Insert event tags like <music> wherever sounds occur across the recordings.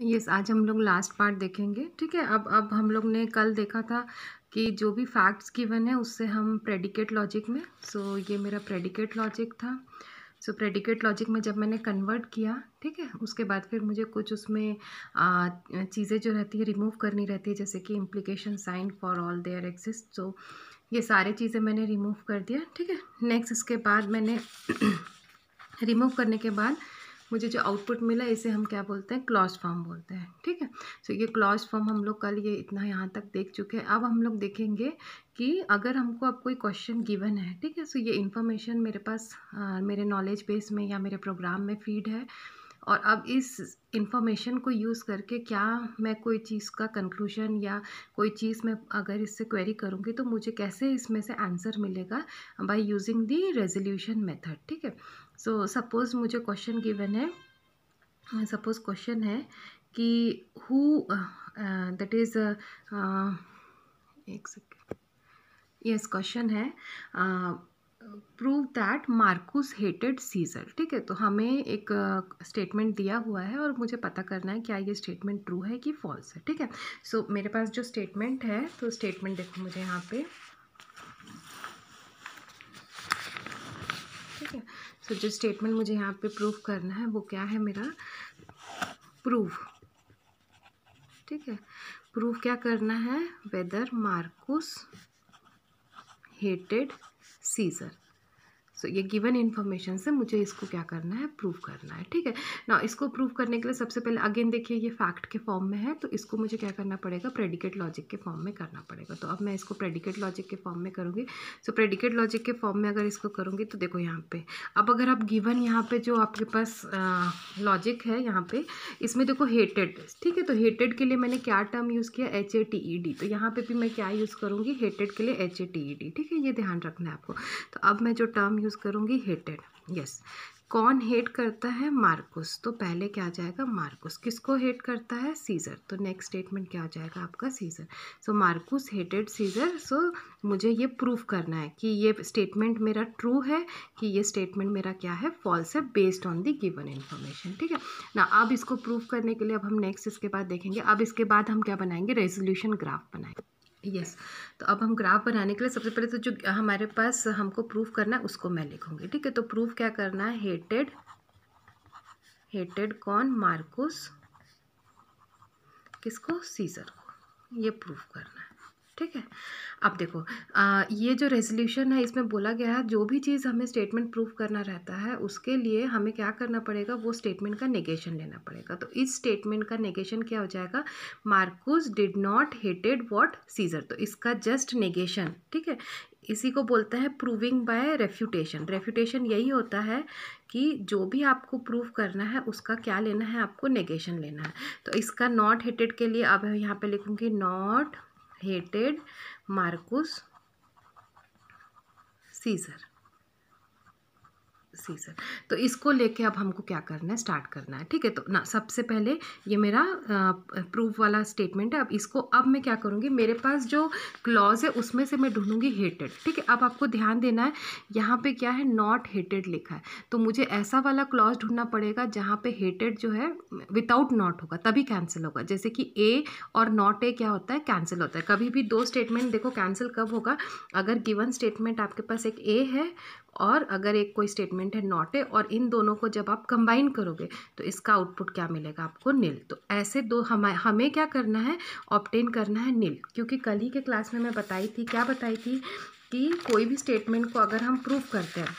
Yes yes, आज हम लोग लास्ट पार्ट देखेंगे ठीक है अब अब हम लोग ने कल देखा था कि जो भी फैक्ट्स गिवन है उससे हम प्रेडिकेट लॉजिक में सो so, ये मेरा प्रेडिकेट लॉजिक था सो प्रेडिकेट लॉजिक में जब मैंने कन्वर्ट किया ठीक है उसके बाद फिर मुझे कुछ उसमें चीज़ें जो रहती है रिमूव करनी रहती है जैसे कि implication sign for all there exist so ये सारी चीज़ें मैंने रिमूव कर दिया ठीक है नेक्स्ट इसके बाद मैंने रिमूव <clears throat> करने के बाद मुझे जो आउटपुट मिला इसे हम क्या बोलते हैं क्लॉज फॉर्म बोलते हैं ठीक है सो ये क्लॉज फॉर्म हम लोग कल ये इतना यहाँ तक देख चुके हैं अब हम लोग देखेंगे कि अगर हमको अब कोई क्वेश्चन गिवन है ठीक है सो ये इन्फॉर्मेशन मेरे पास आ, मेरे नॉलेज बेस में या मेरे प्रोग्राम में फीड है और अब इस इन्फॉर्मेशन को यूज़ करके क्या मैं कोई चीज़ का कंक्लूजन या कोई चीज़ मैं अगर इससे क्वेरी करूँगी तो मुझे कैसे इसमें से आंसर मिलेगा by using the resolution method ठीक है सो सपोज़ मुझे क्वेश्चन गिवन है सपोज़ क्वेश्चन है कि हु दैट इज़ एक सेकेंड यस क्वेश्चन है uh, prove that Marcus hated Caesar ठीक है तो हमें एक स्टेटमेंट uh, दिया हुआ है और मुझे पता करना है क्या ये स्टेटमेंट ट्रू है कि फॉल्स है ठीक है सो so, मेरे पास जो स्टेटमेंट है तो स्टेटमेंट देखो मुझे यहाँ पे ठीक है सो so, जो स्टेटमेंट मुझे यहाँ पे प्रूव करना है वो क्या है मेरा प्रूव ठीक है प्रूव क्या करना है whether Marcus hated Caesar. So so, ये गिवन इन्फॉर्मेशन से मुझे इसको क्या करना है प्रूव करना है ठीक है ना इसको प्रूव करने के लिए सबसे पहले अगेन देखिए ये फैक्ट के फॉर्म में है तो इसको मुझे क्या करना पड़ेगा प्रेडिकेट लॉजिक के फॉर्म में करना पड़ेगा तो अब मैं इसको प्रेडिकेट लॉजिक के फॉर्म में करूँगी सो प्रेडिकेट लॉजिक के फॉर्म में अगर इसको करूँगी तो देखो यहाँ पर अब अगर आप गिवन यहाँ पर जो आपके पास लॉजिक है यहाँ पर इसमें देखो हेटेड ठीक है तो हेटेड के लिए मैंने क्या टर्म यूज़ किया H A T E D तो यहाँ पर भी मैं क्या यूज़ करूँगी हेटेड के लिए H A T E D ठीक है ये ध्यान रखना है आपको तो अब मैं जो टर्म यूज़ करूँगी हेटेड यस कौन हेट करता है मार्कुस तो पहले क्या आ जाएगा मार्कुस किसको हेट करता है सीज़र तो नेक्स्ट स्टेटमेंट क्या आ जाएगा आपका Caesar so Marcus hated Caesar so मुझे ये प्रूफ करना है कि ये स्टेटमेंट मेरा ट्रू है कि ये स्टेटमेंट मेरा क्या है फॉल्स है based on the given information ठीक है ना अब इसको प्रूफ करने के लिए अब हम नेक्स्ट इसके बाद देखेंगे अब इसके बाद हम क्या बनाएंगे रेजोल्यूशन ग्राफ बनाएंगे यस तो अब हम ग्राफ बनाने के लिए सबसे पहले तो जो हमारे पास हमको प्रूफ करना है उसको मैं लिखूंगी ठीक है तो प्रूफ क्या करना है हेटेड हेटेड कौन मार्कुस किसको सीजर को ये प्रूफ करना ठीक है अब देखो आ, ये जो रेजोल्यूशन है इसमें बोला गया है जो भी चीज़ हमें स्टेटमेंट प्रूफ करना रहता है उसके लिए हमें क्या करना पड़ेगा वो स्टेटमेंट का नेगेशन लेना पड़ेगा तो इस स्टेटमेंट का नेगेशन क्या हो जाएगा Marcus did not hated what Caesar तो इसका जस्ट नेगेशन ठीक है इसी को बोलते हैं प्रूविंग बाय रेफ्यूटेशन रेफ्यूटेशन यही होता है कि जो भी आपको प्रूव करना है उसका क्या लेना है आपको नेगेशन लेना है तो इसका नॉट हेटेड के लिए अब यहाँ पे लिखूँगी not hated Marcus Caesar season तो इसको लेके अब हमको क्या करना है स्टार्ट करना है ठीक है तो ना सबसे पहले ये मेरा प्रूफ वाला स्टेटमेंट है अब इसको अब मैं क्या करूँगी मेरे पास जो क्लॉज है उसमें से मैं ढूंढूंगी हेटेड ठीक है अब आपको ध्यान देना है यहाँ पे क्या है नॉट हेटेड लिखा है तो मुझे ऐसा वाला क्लॉज ढूंढना पड़ेगा जहाँ पे हेटेड जो है विदाउट नॉट होगा तभी कैंसिल होगा जैसे कि ए और नॉट ए क्या होता है कैंसिल होता है कभी भी दो स्टेटमेंट देखो कैंसिल कब होगा अगर गिवन स्टेटमेंट आपके पास एक ए है और अगर एक कोई स्टेटमेंट है नॉट ए और इन दोनों को जब आप कंबाइन करोगे तो इसका आउटपुट क्या मिलेगा आपको नील तो ऐसे दो हम हमें क्या करना है ऑप्टेन करना है नील क्योंकि कल ही के क्लास में मैं बताई थी क्या बताई थी कि कोई भी स्टेटमेंट को अगर हम प्रूव करते हैं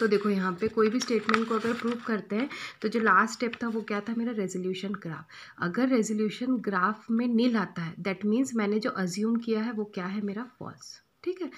तो देखो यहाँ पे कोई भी स्टेटमेंट को अगर प्रूव करते हैं तो जो लास्ट स्टेप था वो क्या था मेरा रेजोल्यूशन ग्राफ अगर रेजोल्यूशन ग्राफ में नील आता है दैट मीन्स मैंने जो अज्यूम किया है वो क्या है मेरा फॉल्स ठीक है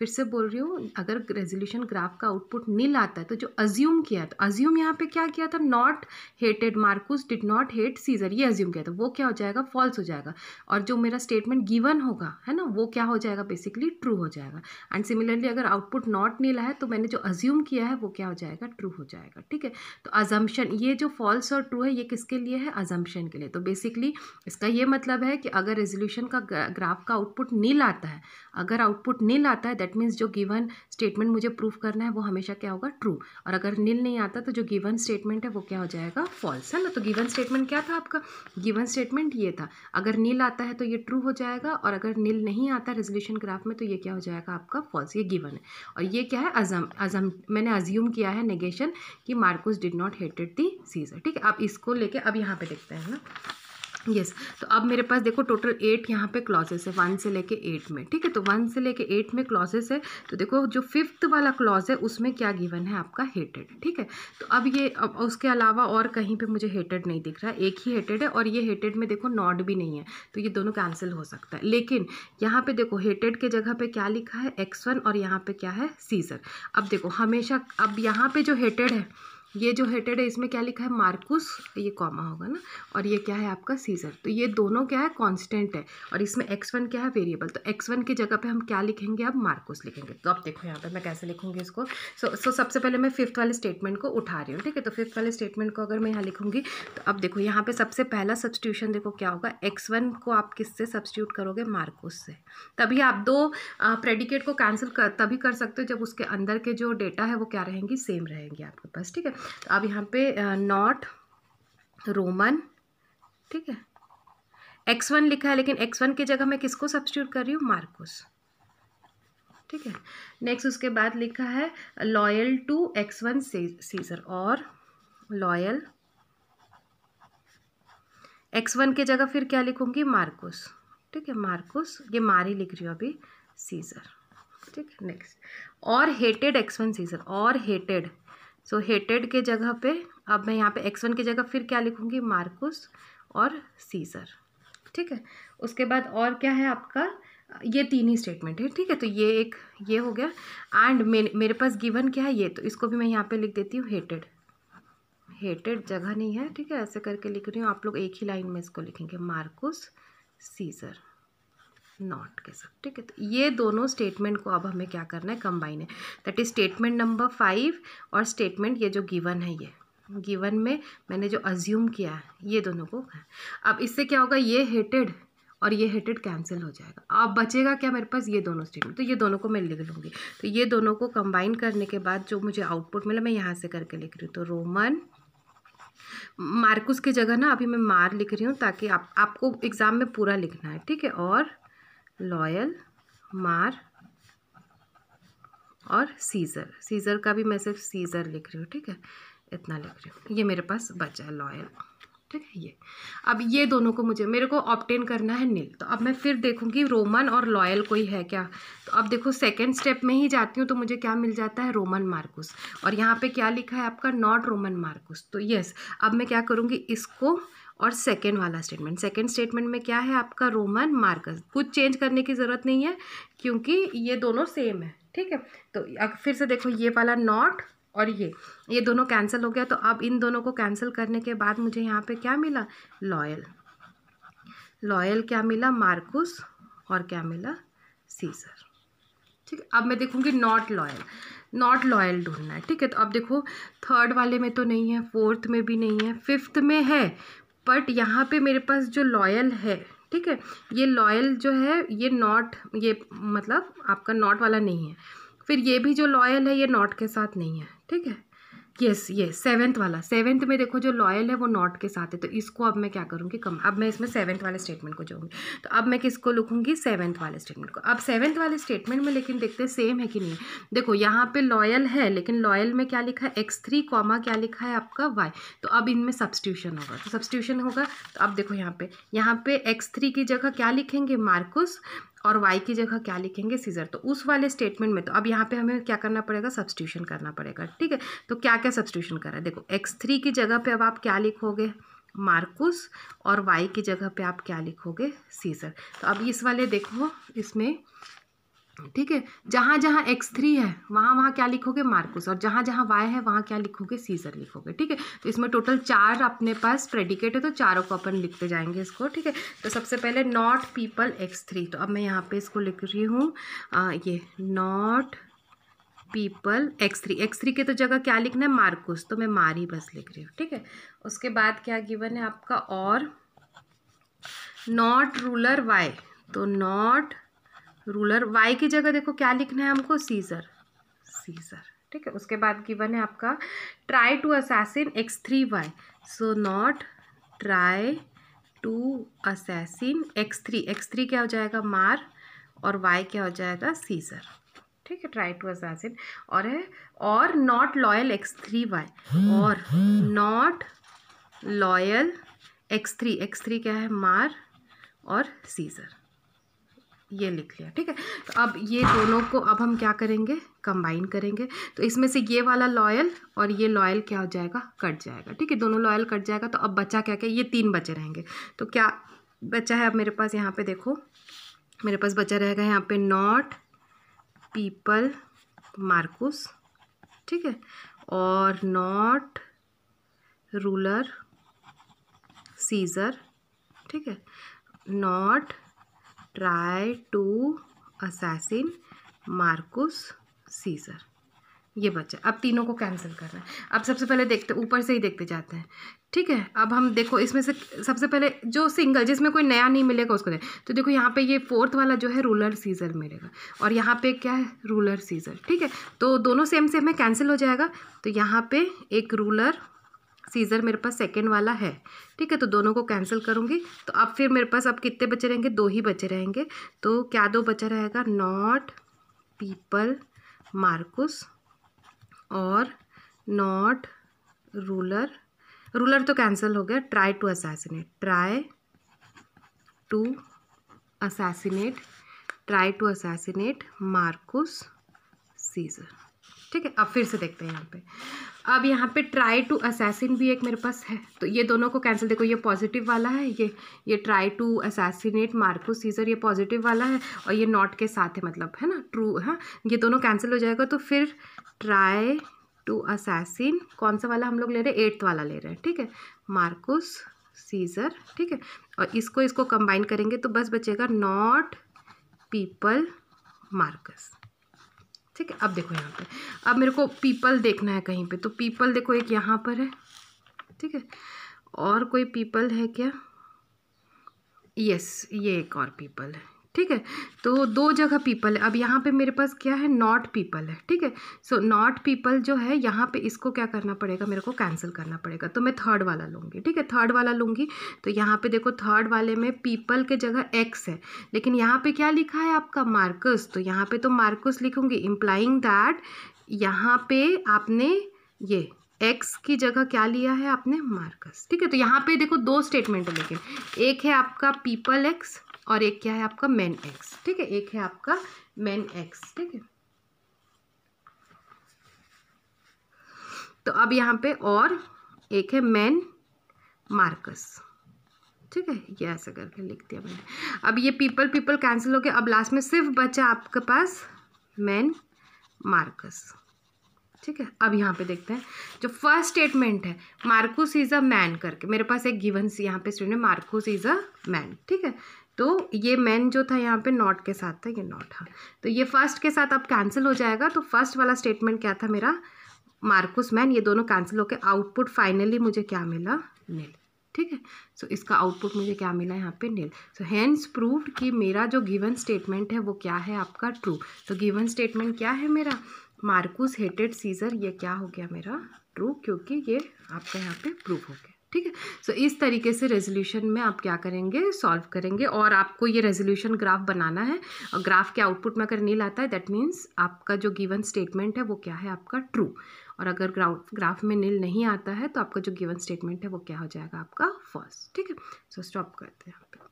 फिर से बोल रही हूँ अगर रेजोल्यूशन ग्राफ का आउटपुट नील आता है तो जो अज्यूम किया था अज्यूम यहाँ पे क्या किया था not hated Marcus did not hate Caesar ये अज्यूम किया था वो क्या हो जाएगा फॉल्स हो जाएगा और जो मेरा स्टेटमेंट गिवन होगा है ना वो क्या हो जाएगा बेसिकली ट्रू हो जाएगा एंड सिमिलरली अगर आउटपुट नॉट नील है तो मैंने जो अज्यूम किया है वो क्या हो जाएगा ट्रू हो जाएगा ठीक है तो अजम्पन ये जो फॉल्स और ट्रू है ये किसके लिए है अजम्पन के लिए तो बेसिकली इसका ये मतलब है कि अगर रेजोल्यूशन का ग्राफ का आउटपुट नील आता है अगर आउटपुट नील आता है दैट दैट मीन्स जो गिवन स्टेटमेंट मुझे प्रूफ करना है वो हमेशा क्या होगा ट्रू और अगर नील नहीं आता तो जो गिवन स्टेटमेंट है वो क्या हो जाएगा फॉल्स है ना तो गिवन स्टेटमेंट क्या था आपका गिवन स्टेटमेंट ये था अगर नील आता है तो ये ट्रू हो जाएगा और अगर नील नहीं आता रेजोल्यूशन ग्राफ में तो ये क्या हो जाएगा आपका फॉल्स ये गिवन है और ये क्या है अजम अजम मैंने अज्यूम किया है नेगेशन कि Marcus did not hated the Caesar ठीक है आप इसको लेके अब यहाँ पे देखते हैं ना यस yes. तो अब मेरे पास देखो टोटल एट यहाँ पे क्लॉजेस है वन से लेके एट में ठीक है तो वन से लेके एट में क्लॉजेस है तो देखो जो फिफ्थ वाला क्लॉज है उसमें क्या गिवन है आपका हेटेड ठीक है तो अब ये अब उसके अलावा और कहीं पे मुझे हेटेड नहीं दिख रहा है एक ही हेटेड है और ये हेटेड में देखो नॉट भी नहीं है तो ये दोनों कैंसिल हो सकता है लेकिन यहाँ पर देखो हेटेड के जगह पर क्या लिखा है एक्स और यहाँ पर क्या है सीजर अब देखो हमेशा अब यहाँ पर जो हेटेड है ये जो हेटेड है इसमें क्या लिखा है मार्कुस ये कॉमा होगा ना और ये क्या है आपका सीजर तो ये दोनों क्या है कांस्टेंट है और इसमें एक्स वन क्या है वेरिएबल तो एक्स वन की जगह पे हम क्या लिखेंगे अब मार्कुस लिखेंगे तो अब देखो यहाँ पे मैं कैसे लिखूंगी इसको सो so, सो so सबसे पहले मैं फिफ्थ वाले स्टेटमेंट को उठा रही हूँ ठीक है तो फिफ्थ वाले स्टेटमेंट को अगर मैं यहाँ लिखूँगी तो अब देखो यहाँ पर सबसे पहला सब्सिट्यूशन देखो क्या होगा एक्स वन को आप किससे सब्सिट्यूट करोगे मार्कुस से तभी आप दो प्रेडिकेट को कैंसिल कर तभी कर सकते हो जब उसके अंदर के जो डेटा है वो क्या रहेंगी सेम रहेंगी आपके पास ठीक है तो अब यहाँ पे नॉट रोमन ठीक है एक्स वन लिखा है लेकिन एक्स वन की जगह मैं किसको सब्सिट्यूट कर रही हूँ मार्कोस ठीक है नेक्स्ट उसके बाद लिखा है loyal to x one Caesar और लॉयल एक्स वन की जगह फिर क्या लिखूंगी मार्कोस ठीक है मार्कोस ये मारी लिख रही हूँ अभी सीजर ठीक है नेक्स्ट और हेटेड एक्स वन सीजर और हेटेड सो so, हेटेड के जगह पे अब मैं यहाँ पे एक्स वन की जगह फिर क्या लिखूँगी मार्कुस और सीजर ठीक है उसके बाद और क्या है आपका ये तीन ही स्टेटमेंट है ठीक है तो ये एक ये हो गया एंड मेरे मेरे पास गिवन क्या है ये तो इसको भी मैं यहाँ पे लिख देती हूँ हेटेड हेटेड जगह नहीं है ठीक है ऐसे करके लिख रही हूँ आप लोग एक ही लाइन में इसको लिखेंगे मार्कुस सीजर नॉट के साथ ठीक है तो ये दोनों स्टेटमेंट को अब हमें क्या करना है कंबाइन है that is statement number five और स्टेटमेंट ये जो गिवन है ये गिवन में मैंने जो अज्यूम किया है ये दोनों को अब इससे क्या होगा ये हेटेड और ये हेटेड कैंसिल हो जाएगा अब बचेगा क्या मेरे पास ये दोनों स्टेटमेंट तो ये दोनों को मैं लिख लूँगी तो ये दोनों को कंबाइन करने के बाद जो मुझे आउटपुट मिला मैं यहाँ से करके लिख रही हूँ तो रोमन मार्कुस की जगह ना अभी मैं मार लिख रही हूँ ताकि आप आपको एग्ज़ाम में पूरा लिखना है ठीक है और लॉयल मार और सीज़र सीज़र का भी मैं सिर्फ सीज़र लिख रही हूँ ठीक है इतना लिख रही हूँ ये मेरे पास बचा है लॉयल ठीक है ये अब ये दोनों को मुझे मेरे को ऑप्टेन करना है नील तो अब मैं फिर देखूंगी रोमन और लॉयल कोई है क्या तो अब देखो सेकेंड स्टेप में ही जाती हूँ तो मुझे क्या मिल जाता है रोमन मार्कुस और यहाँ पे क्या लिखा है आपका नॉट रोमन मार्कुस तो यस अब मैं क्या करूँगी इसको और सेकेंड वाला स्टेटमेंट सेकेंड स्टेटमेंट में क्या है आपका रोमन मार्कस कुछ चेंज करने की ज़रूरत नहीं है क्योंकि ये दोनों सेम है ठीक है तो फिर से देखो ये वाला नॉट और ये ये दोनों कैंसिल हो गया तो अब इन दोनों को कैंसिल करने के बाद मुझे यहाँ पे क्या मिला लॉयल लॉयल क्या मिला मार्कुस और क्या मिला सीजर ठीक है अब मैं देखूँगी नॉट लॉयल नॉट लॉयल ढूंढना है ठीक है तो अब देखो थर्ड वाले में तो नहीं है फोर्थ में भी नहीं है फिफ्थ में है बट यहाँ पे मेरे पास जो लॉयल है ठीक है ये लॉयल जो है ये नॉट ये मतलब आपका नॉट वाला नहीं है फिर ये भी जो लॉयल है ये नॉट के साथ नहीं है ठीक है यस ये सेवेंथ वाला सेवन्थ में देखो जो लॉयल है वो नॉट के साथ है तो इसको अब मैं क्या करूँगी कम अब मैं इसमें सेवन्थ वाले स्टेटमेंट को जाऊँगी तो अब मैं किसको लिखूंगी सेवन्थ वाले स्टेटमेंट को अब सेवन्थ वाले स्टेटमेंट में लेकिन देखते हैं सेम है कि नहीं देखो यहाँ पे लॉयल है लेकिन लॉयल में क्या लिखा है एक्स थ्री कॉमा क्या लिखा है आपका वाई तो अब इनमें सब्सट्यूशन होगा तो सब्सट्यूशन होगा तो अब देखो यहाँ पे यहाँ पे एक्स थ्री की जगह क्या लिखेंगे मार्कुस और वाई की जगह क्या लिखेंगे सीजर तो उस वाले स्टेटमेंट में तो अब यहाँ पे हमें क्या करना पड़ेगा सब्सटीट्यूशन करना पड़ेगा ठीक है तो क्या क्या सब्सटीट्यूशन करा है देखो एक्स थ्री की जगह पे अब आप क्या लिखोगे मार्कुस और वाई की जगह पे आप क्या लिखोगे सीजर तो अब इस वाले देखो इसमें ठीक है जहाँ जहाँ एक्स थ्री है वहाँ वहाँ क्या लिखोगे मार्कुस और जहाँ जहाँ वाई है वहाँ क्या लिखोगे सीजर लिखोगे ठीक है तो इसमें टोटल चार अपने पास प्रेडिकेट है तो चारों को अपन लिखते जाएंगे इसको ठीक है तो सबसे पहले नॉट पीपल एक्स थ्री तो अब मैं यहाँ पे इसको लिख रही हूँ ये not people x three x three के तो जगह क्या लिखना है मार्कुस तो मैं मार ही बस लिख रही हूँ ठीक है उसके बाद क्या गिवन है आपका और नॉट रूलर वाई तो नॉट रूलर वाई की जगह देखो क्या लिखना है हमको सीजर सीजर ठीक है उसके बाद गिवन है आपका try to assassin X three Y so not try to assassin X three x three क्या हो जाएगा मार और वाई क्या हो जाएगा सीजर ठीक है ट्राई टू असैसिन और है और not loyal X three Y और not loyal X three x three क्या है मार और सीजर ये लिख लिया ठीक है तो अब ये दोनों को अब हम क्या करेंगे कंबाइन करेंगे तो इसमें से ये वाला लॉयल और ये लॉयल क्या हो जाएगा कट जाएगा ठीक है दोनों लॉयल कट जाएगा तो अब बच्चा क्या क्या ये तीन बचे रहेंगे तो क्या बच्चा है अब मेरे पास यहाँ पे देखो मेरे पास बचा रहेगा यहाँ पे नॉट पीपल मार्कुस ठीक है और नॉट रूलर सीज़र ठीक है not try to assassin Marcus Caesar ये बच्चा अब तीनों को कैंसिल कर रहे हैं अब सबसे पहले देखते ऊपर से ही देखते जाते हैं ठीक है अब हम देखो इसमें से सबसे पहले जो सिंगल जिसमें कोई नया नहीं मिलेगा उसको दे तो देखो यहाँ पे ये फोर्थ वाला जो है रूलर सीजर मिलेगा और यहाँ पे क्या है रूलर सीजर ठीक है तो दोनों सेम सेम है कैंसिल हो जाएगा तो यहाँ पे एक रूलर सीज़र मेरे पास सेकेंड वाला है ठीक है तो दोनों को कैंसिल करूँगी तो अब फिर मेरे पास अब कितने बचे रहेंगे दो ही बचे रहेंगे तो क्या दो बचा रहेगा नॉट पीपल मार्कुस और नॉट रूलर रूलर तो कैंसिल हो गया try to assassinate try to assassinate try to assassinate Marcus Caesar ठीक है अब फिर से देखते हैं यहाँ पे अब यहाँ पे ट्राई टू असैसिन भी एक मेरे पास है तो ये दोनों को कैंसिल देखो ये पॉजिटिव वाला है ये ये try to assassinate Marco Caesar ये पॉजिटिव वाला है और ये नॉट के साथ है मतलब है ना ट्रू है हाँ? ये दोनों कैंसिल हो जाएगा तो फिर ट्राई टू असैसिन कौन सा वाला हम लोग ले रहे हैं एट्थ वाला ले रहे हैं ठीक है मार्कोस सीजर ठीक है और इसको इसको कंबाइन करेंगे तो बस बचेगा नॉट पीपल मार्कस ठीक है अब देखो यहाँ पे अब मेरे को पीपल देखना है कहीं पे तो पीपल देखो एक यहाँ पर है ठीक है और कोई पीपल है क्या यस ये एक और पीपल है ठीक है तो दो जगह पीपल है अब यहाँ पे मेरे पास क्या है नॉट पीपल है ठीक है सो नॉट पीपल जो है यहाँ पे इसको क्या करना पड़ेगा मेरे को कैंसिल करना पड़ेगा तो मैं थर्ड वाला लूँगी ठीक है थर्ड वाला लूँगी तो यहाँ पे देखो थर्ड वाले में पीपल के जगह एक्स है लेकिन यहाँ पे क्या लिखा है आपका मार्कस तो यहाँ पर तो मार्कस लिखूँगी इम्प्लाइंग दैट यहाँ पे आपने ये एक्स की जगह क्या लिया है आपने मार्कस ठीक है तो यहाँ पे देखो दो स्टेटमेंट है लेकिन एक है आपका पीपल एक्स और एक क्या है आपका मैन एक्स ठीक है एक है आपका मैन एक्स ठीक है तो अब यहाँ पे और एक है मैन मार्कस ठीक है ये ऐसा करके लिख दिया मैंने अब ये पीपल पीपल कैंसिल हो गया अब लास्ट में सिर्फ बचा आपके पास मैन मार्कस ठीक है अब यहाँ पे देखते हैं जो फर्स्ट स्टेटमेंट है मार्कुस इज़ अ मैन करके मेरे पास एक गिवन सी यहाँ पे student Marcus is a man ठीक है तो ये मैन जो था यहाँ पे नॉट के साथ था ये नॉट हाँ तो ये फर्स्ट के साथ अब कैंसिल हो जाएगा तो फर्स्ट वाला स्टेटमेंट क्या था मेरा मार्कुस मैन ये दोनों कैंसिल होकर आउटपुट फाइनली मुझे क्या मिला नील ठीक है सो so, इसका आउटपुट मुझे क्या मिला यहाँ पे नील सो हैंड्स प्रूव्ड कि मेरा जो गिवन स्टेटमेंट है वो क्या है आपका ट्रू तो गिवन स्टेटमेंट क्या है मेरा मार्कुस हेटेड सीजर ये क्या हो गया मेरा ट्रू क्योंकि ये आपका यहाँ पे प्रूव हो गया ठीक है सो इस तरीके से रेजोल्यूशन में आप क्या करेंगे सॉल्व करेंगे और आपको ये रेजोल्यूशन ग्राफ बनाना है और ग्राफ के आउटपुट में अगर नील आता है दैट मीन्स आपका जो गिवन स्टेटमेंट है वो क्या है आपका ट्रू और अगर ग्राफ ग्राफ में नील नहीं आता है तो आपका जो गिवन स्टेटमेंट है वो क्या हो जाएगा आपका फॉल्स ठीक है सो स्टॉप करते हैं यहाँ पर